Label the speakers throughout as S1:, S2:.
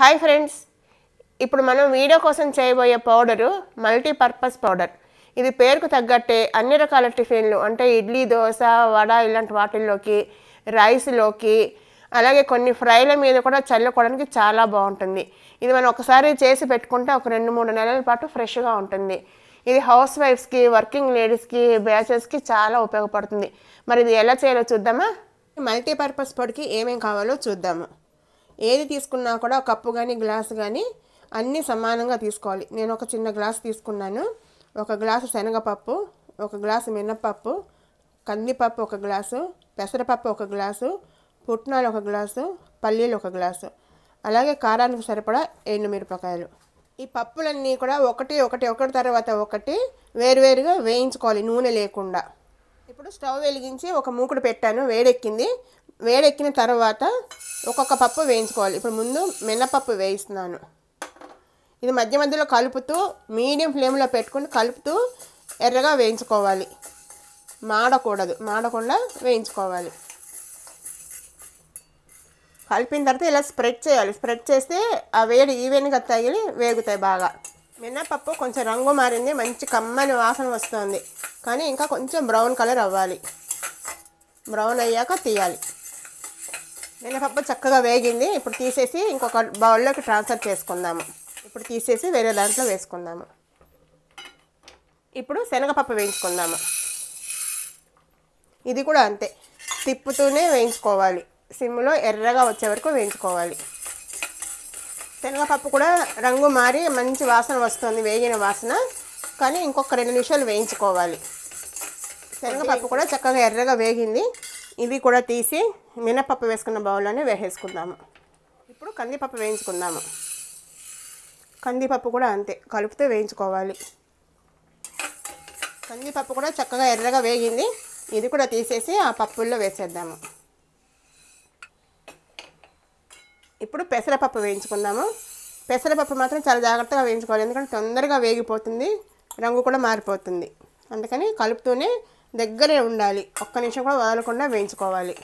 S1: hi friends ఇప్పుడు మనం video కోసం చేయబోయే పౌడరు మల్టీపర్పస్ పౌడర్ ఇది పేరుకు తగ్గట్టే అన్ని రకాల టిఫిన్లు అంటే ఇడ్లీ దోశ వడ ఇలాంటి వాటిల్లోకి రైస్లోకి అలాగే కొన్ని ఫ్రైల మీద కూడా చల్లుకోవడానికి చాలా బాగుంటుంది ఇది మనం ఒకసారి చేసి పెట్టుకుంటే ఒక రెండు మూడు నెలల పాటు ఫ్రెష్గా ఉంటుంది ఇది హౌస్ వైఫ్స్కి వర్కింగ్ లేడీస్కి బ్యాచెస్కి చాలా ఉపయోగపడుతుంది మరి ఇది ఎలా చేయాలో చూద్దామా మల్టీపర్పస్ పొడికి ఏమేమి కావాలో చూద్దాము ఏది తీసుకున్నా కూడా కప్పు కానీ గ్లాస్ కానీ అన్నీ సమానంగా తీసుకోవాలి నేను ఒక చిన్న గ్లాస్ తీసుకున్నాను ఒక గ్లాసు శనగపప్పు ఒక గ్లాసు మినప్పప్పు కందిపప్పు ఒక గ్లాసు పెసరపప్పు ఒక గ్లాసు పుట్నాలు ఒక గ్లాసు పల్లీలు ఒక గ్లాసు అలాగే కారానికి సరిపడా ఎండు మిరపకాయలు ఈ పప్పులన్నీ కూడా ఒకటి ఒకటి ఒకటి తర్వాత ఒకటి వేరువేరుగా వేయించుకోవాలి నూనె లేకుండా ఇప్పుడు స్టవ్ వెలిగించి ఒక మూకుడు పెట్టాను వేడెక్కింది వేడెక్కిన తర్వాత ఒక్కొక్క పప్పు వేయించుకోవాలి ఇప్పుడు ముందు మినపప్పు వేయిస్తున్నాను ఇది మధ్య మధ్యలో కలుపుతూ మీడియం ఫ్లేమ్లో పెట్టుకుని కలుపుతూ ఎర్రగా వేయించుకోవాలి మాడకూడదు మాడకుండా వేయించుకోవాలి కలిపిన తర్వాత ఇలా స్ప్రెడ్ చేయాలి స్ప్రెడ్ చేస్తే ఆ వేడి ఈవెన్గా తగిలి వేగుతాయి బాగా మినపప్పు కొంచెం రంగు మారింది మంచి కమ్మని వాసన వస్తుంది కానీ ఇంకా కొంచెం బ్రౌన్ కలర్ అవ్వాలి బ్రౌన్ అయ్యాక తీయాలి మినపప్పు చక్కగా వేగింది ఇప్పుడు తీసేసి ఇంకొక బౌల్లోకి ట్రాన్స్ఫర్ చేసుకుందాము ఇప్పుడు తీసేసి వేరే దాంట్లో వేసుకుందాము ఇప్పుడు శనగపప్పు వేయించుకుందాము ఇది కూడా అంతే తిప్పుతూనే వేయించుకోవాలి సిమ్లో ఎర్రగా వచ్చే వరకు వేయించుకోవాలి శనగపప్పు కూడా రంగు మారి మంచి వాసన వస్తుంది వేగిన వాసన కానీ ఇంకొక రెండు నిమిషాలు వేయించుకోవాలి శనగపప్పు కూడా చక్కగా ఎర్రగా వేగింది ఇవి కూడా తీసి మినపప్పు వేసుకున్న బౌల్లోనే వేసేసుకుందాము ఇప్పుడు కందిపప్పు వేయించుకుందాము కందిపప్పు కూడా అంతే కలుపుతూ వేయించుకోవాలి కందిపప్పు కూడా చక్కగా ఎర్రగా వేగింది ఇది కూడా తీసేసి ఆ పప్పుల్లో వేసేద్దాము ఇప్పుడు పెసరపప్పు వేయించుకుందాము పెసరపప్పు మాత్రం చాలా జాగ్రత్తగా వేయించుకోవాలి ఎందుకంటే తొందరగా వేగిపోతుంది రంగు కూడా మారిపోతుంది అందుకని కలుపుతూనే దగ్గరే ఉండాలి ఒక్క నిమిషం కూడా వదలకుండా వేయించుకోవాలి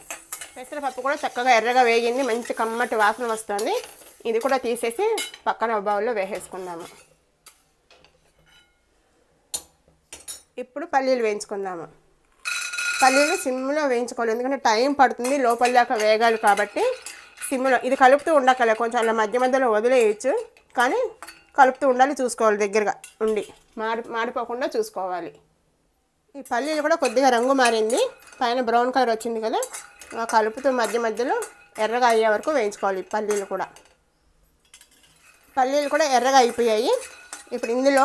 S1: పెసరపప్పు కూడా చక్కగా ఎర్రగా వేగింది మంచి కమ్మటి వాసన వస్తుంది ఇది కూడా తీసేసి పక్కన బౌల్లో వేసేసుకుందాము ఇప్పుడు పల్లీలు వేయించుకుందాము పల్లీలు సిమ్లో వేయించుకోవాలి ఎందుకంటే టైం పడుతుంది లోపల దాకా వేగాలి కాబట్టి సిమ్లో ఇది కలుపుతూ ఉండకలే కొంచెం అలా మధ్య మధ్యలో వదిలేయచ్చు కానీ కలుపుతూ ఉండాలి చూసుకోవాలి దగ్గరగా ఉండి మారి మాడిపోకుండా చూసుకోవాలి ఈ పల్లీలు కూడా కొద్దిగా రంగు మారింది పైన బ్రౌన్ కలర్ వచ్చింది కదా కలుపుతూ మధ్య మధ్యలో ఎర్రగా అయ్యే వరకు వేయించుకోవాలి పల్లీలు కూడా పల్లీలు కూడా ఎర్రగా అయిపోయాయి ఇప్పుడు ఇందులో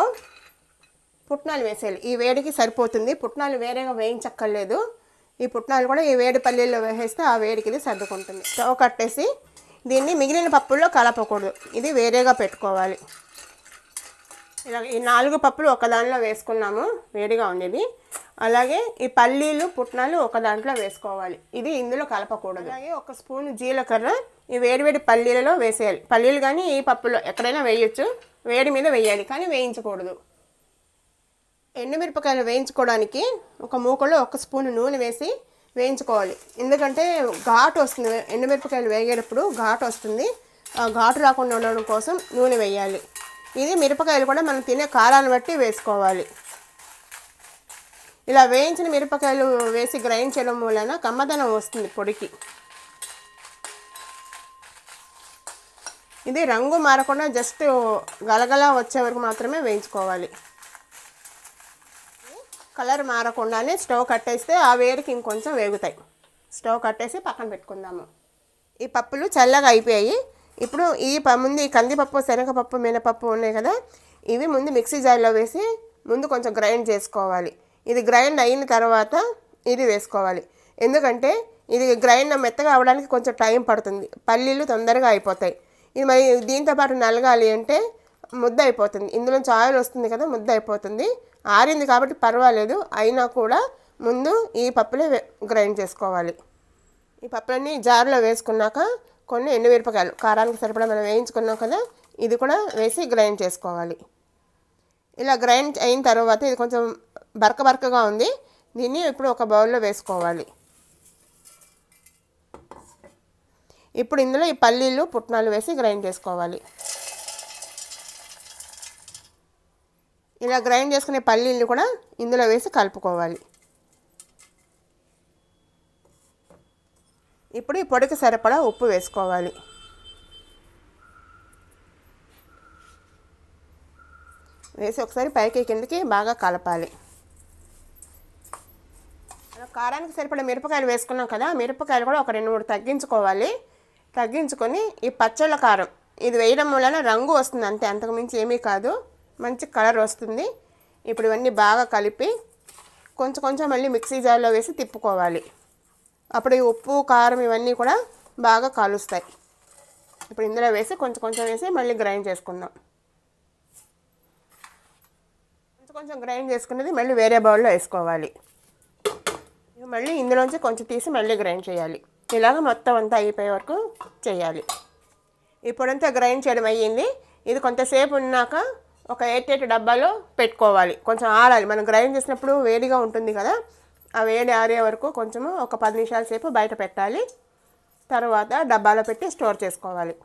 S1: పుట్నాలు వేసేయాలి ఈ వేడికి సరిపోతుంది పుట్నాలు వేరేగా వేయించక్కర్లేదు ఈ పుట్నాలు కూడా ఈ వేడి పల్లీల్లో వేసేస్తే ఆ వేడికి ఇది సర్దుకుంటుంది స్టవ్ కట్టేసి దీన్ని మిగిలిన పప్పుల్లో కలపకూడదు ఇది వేరేగా పెట్టుకోవాలి ఇలా ఈ నాలుగు పప్పులు ఒక వేసుకున్నాము వేడిగా ఉండేది అలాగే ఈ పల్లీలు పుట్నాలు ఒక దాంట్లో వేసుకోవాలి ఇది ఇందులో కలపకూడదు అలాగే ఒక స్పూన్ జీలకర్ర ఈ వేడివేడి పల్లీలలో వేసేయాలి పల్లీలు కానీ ఈ పప్పులో ఎక్కడైనా వేయచ్చు వేడి మీద వేయాలి కానీ వేయించకూడదు ఎండుమిరపకాయలు వేయించుకోవడానికి ఒక మూకలో ఒక స్పూన్ నూనె వేసి వేయించుకోవాలి ఎందుకంటే ఘాటు వస్తుంది ఎండుమిరపకాయలు వేగేటప్పుడు ఘాటు వస్తుంది ఘాటు రాకుండా ఉండడం కోసం నూనె వేయాలి ఇది మిరపకాయలు కూడా మనం తినే కారాన్ని బట్టి వేసుకోవాలి ఇలా వేయించిన మిరపకాయలు వేసి గ్రైండ్ చేయడం మూలన కమ్మదనం వస్తుంది పొడికి ఇది రంగు మారకుండా జస్ట్ గలగలా వచ్చే వరకు మాత్రమే వేయించుకోవాలి కలర్ మారకుండానే స్టవ్ కట్టేస్తే ఆ వేడికి ఇంకొంచెం వేగుతాయి స్టవ్ కట్టేసి పక్కన పెట్టుకుందాము ఈ పప్పులు చల్లగా అయిపోయాయి ఇప్పుడు ఈ ప ముందు ఈ కందిపప్పు శనగపప్పు మినపప్పు ఉన్నాయి కదా ఇవి ముందు మిక్సీ జార్లో వేసి ముందు కొంచెం గ్రైండ్ చేసుకోవాలి ఇది గ్రైండ్ అయిన తర్వాత ఇది వేసుకోవాలి ఎందుకంటే ఇది గ్రైండ్ మెత్తగా అవడానికి కొంచెం టైం పడుతుంది పల్లీలు తొందరగా అయిపోతాయి ఇది మరి దీంతోపాటు నలగాలి అంటే ముద్ద అయిపోతుంది ఇందులో ఆయిల్ వస్తుంది కదా ముద్ద అయిపోతుంది ఆరింది కాబట్టి పర్వాలేదు అయినా కూడా ముందు ఈ పప్పులే గ్రైండ్ చేసుకోవాలి ఈ పప్పులన్నీ జార్లో వేసుకున్నాక కొన్ని ఎండుమిరపకాయలు కారానికి సరిపడా మనం వేయించుకున్నాం కదా ఇది కూడా వేసి గ్రైండ్ చేసుకోవాలి ఇలా గ్రైండ్ అయిన తర్వాత ఇది కొంచెం బరక బరకగా ఉంది దీన్ని ఇప్పుడు ఒక బౌల్లో వేసుకోవాలి ఇప్పుడు ఇందులో ఈ పల్లీలు పుట్నాలు వేసి గ్రైండ్ చేసుకోవాలి ఇలా గ్రైండ్ చేసుకునే పల్లీలు కూడా ఇందులో వేసి కలుపుకోవాలి ఇప్పుడు ఈ పొడికి సరిపడా ఉప్పు వేసుకోవాలి వేసి ఒకసారి పైకి కిందకి బాగా కలపాలి కారానికి సరిపడ మిరపకాయలు వేసుకున్నాం కదా మిరపకాయలు కూడా ఒక రెండు మూడు తగ్గించుకోవాలి తగ్గించుకొని ఈ పచ్చళ్ళ కారం ఇది వేయడం వలన రంగు వస్తుంది అంతే అంతకుమించి ఏమీ కాదు మంచి కలర్ వస్తుంది ఇప్పుడు ఇవన్నీ బాగా కలిపి కొంచెం కొంచెం మళ్ళీ మిక్సీ జార్లో వేసి తిప్పుకోవాలి అప్పుడు ఈ ఉప్పు కారం ఇవన్నీ కూడా బాగా కాలుస్తాయి ఇప్పుడు ఇందులో వేసి కొంచెం కొంచెం వేసి మళ్ళీ గ్రైండ్ చేసుకుందాం కొంచెం కొంచెం గ్రైండ్ చేసుకున్నది మళ్ళీ వేరే బౌల్లో వేసుకోవాలి మళ్ళీ ఇందులోంచి కొంచెం తీసి మళ్ళీ గ్రైండ్ చేయాలి ఇలాగ మొత్తం అంతా అయిపోయే వరకు చేయాలి ఇప్పుడంతా గ్రైండ్ చేయడం అయ్యింది ఇది కొంతసేపు ఉన్నాక ఒక ఎయిట్ ఎయిట్ డబ్బాలో పెట్టుకోవాలి కొంచెం ఆరాలి మనం గ్రైండ్ చేసినప్పుడు వేడిగా ఉంటుంది కదా ఆ వేడి ఆరే వరకు కొంచెము ఒక పది నిమిషాల సేపు బయట పెట్టాలి తర్వాత డబ్బాలో పెట్టి స్టోర్ చేసుకోవాలి